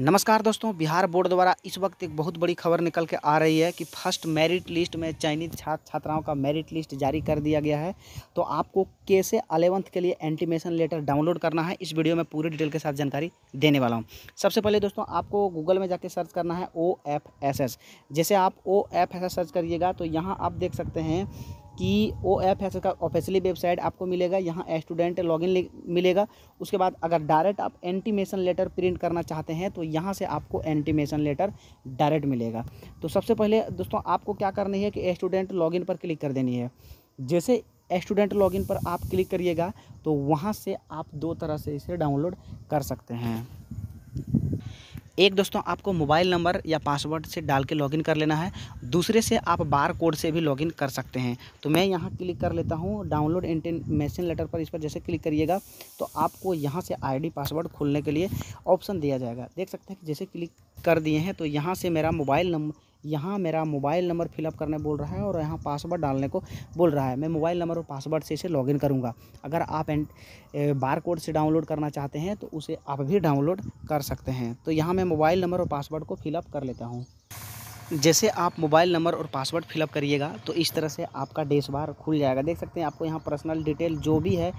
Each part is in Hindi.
नमस्कार दोस्तों बिहार बोर्ड द्वारा इस वक्त एक बहुत बड़ी खबर निकल के आ रही है कि फर्स्ट मेरिट लिस्ट में चयनित छात्र छात्राओं का मेरिट लिस्ट जारी कर दिया गया है तो आपको कैसे अलेवंथ के लिए एंटीमेशन लेटर डाउनलोड करना है इस वीडियो में पूरी डिटेल के साथ जानकारी देने वाला हूँ सबसे पहले दोस्तों आपको गूगल में जाके सर्च करना है ओ एफ एस एस जैसे आप ओ एस एस सर्च करिएगा तो यहाँ आप देख सकते हैं कि ओ एफ एस का ऑफिशियली वेबसाइट आपको मिलेगा यहाँ स्टूडेंट लॉगिन मिलेगा उसके बाद अगर डायरेक्ट आप एंटीमेशन लेटर प्रिंट करना चाहते हैं तो यहाँ से आपको एंटीमेशन लेटर डायरेक्ट मिलेगा तो सबसे पहले दोस्तों आपको क्या करनी है कि स्टूडेंट लॉगिन पर क्लिक कर देनी है जैसे स्टूडेंट लॉगिन पर आप क्लिक करिएगा तो वहाँ से आप दो तरह से इसे डाउनलोड कर सकते हैं एक दोस्तों आपको मोबाइल नंबर या पासवर्ड से डाल के लॉगिन कर लेना है दूसरे से आप बार कोड से भी लॉगिन कर सकते हैं तो मैं यहाँ क्लिक कर लेता हूँ डाउनलोड इंटेमेशन लेटर पर इस पर जैसे क्लिक करिएगा तो आपको यहाँ से आईडी पासवर्ड खोलने के लिए ऑप्शन दिया जाएगा देख सकते हैं कि जैसे क्लिक कर दिए हैं तो यहाँ से मेरा मोबाइल नंबर यहाँ मेरा मोबाइल नंबर फिलअप करने बोल रहा है और यहाँ पासवर्ड डालने को बोल रहा है मैं मोबाइल नंबर और पासवर्ड से इसे लॉगिन करूँगा अगर आप एंड बार कोड से डाउनलोड करना चाहते हैं तो उसे आप भी डाउनलोड कर सकते हैं तो यहाँ मैं मोबाइल नंबर और पासवर्ड को फिलअप कर लेता हूँ जैसे आप मोबाइल नंबर और पासवर्ड फिलअप करिएगा तो इस तरह से आपका डेस बार खुल जाएगा देख सकते हैं आपको यहाँ पर्सनल डिटेल जो भी है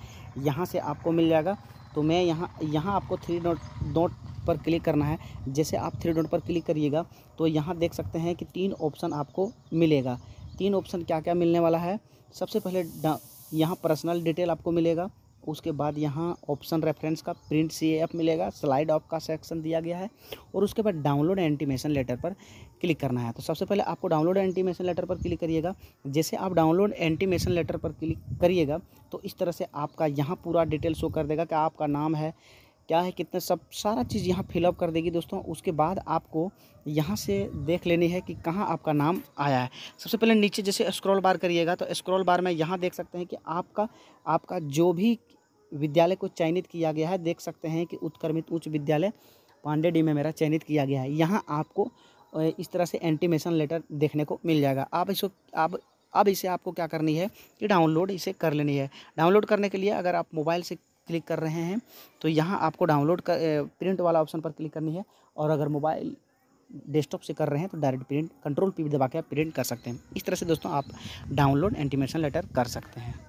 यहाँ से आपको मिल जाएगा तो मैं यहाँ यहाँ आपको थ्री डॉट डॉट पर क्लिक करना है जैसे आप थ्री डॉट पर क्लिक करिएगा तो यहाँ देख सकते हैं कि तीन ऑप्शन आपको मिलेगा तीन ऑप्शन क्या क्या मिलने वाला है सबसे पहले यहाँ पर्सनल डिटेल आपको मिलेगा उसके बाद यहाँ ऑप्शन रेफरेंस का प्रिंट सी एफ मिलेगा स्लाइड ऑफ का सेक्शन दिया गया है और उसके बाद डाउनलोड एंटीमेशन लेटर पर क्लिक करना है तो सबसे पहले आपको डाउनलोड एंटीमेशन लेटर पर क्लिक करिएगा जैसे आप डाउनलोड एंटीमेशन लेटर पर क्लिक करिएगा तो इस तरह से आपका यहाँ पूरा डिटेल शो कर देगा कि आपका नाम है क्या है कितना सब सारा चीज़ यहाँ फिलअप कर देगी दोस्तों उसके बाद आपको यहाँ से देख लेनी है कि कहाँ आपका नाम आया है सबसे पहले नीचे जैसे स्क्रॉल बार करिएगा तो स्क्रॉल बार में यहाँ देख सकते हैं कि आपका आपका जो भी विद्यालय को चयनित किया गया है देख सकते हैं कि उत्क्रमित उच्च विद्यालय पांडे डी में मेरा चयनित किया गया है यहाँ आपको इस तरह से एंटीमेशन लेटर देखने को मिल जाएगा आप इसको आप अब इसे आपको क्या करनी है कि डाउनलोड इसे कर लेनी है डाउनलोड करने के लिए अगर आप मोबाइल से क्लिक कर रहे हैं तो यहाँ आपको डाउनलोड कर प्रिंट वाला ऑप्शन पर क्लिक करनी है और अगर मोबाइल डेस्कटॉप से कर रहे हैं तो डायरेक्ट प्रिंट कंट्रोल पी दबा के आप प्रिंट कर सकते हैं इस तरह से दोस्तों आप डाउनलोड एंटीमेशन लेटर कर सकते हैं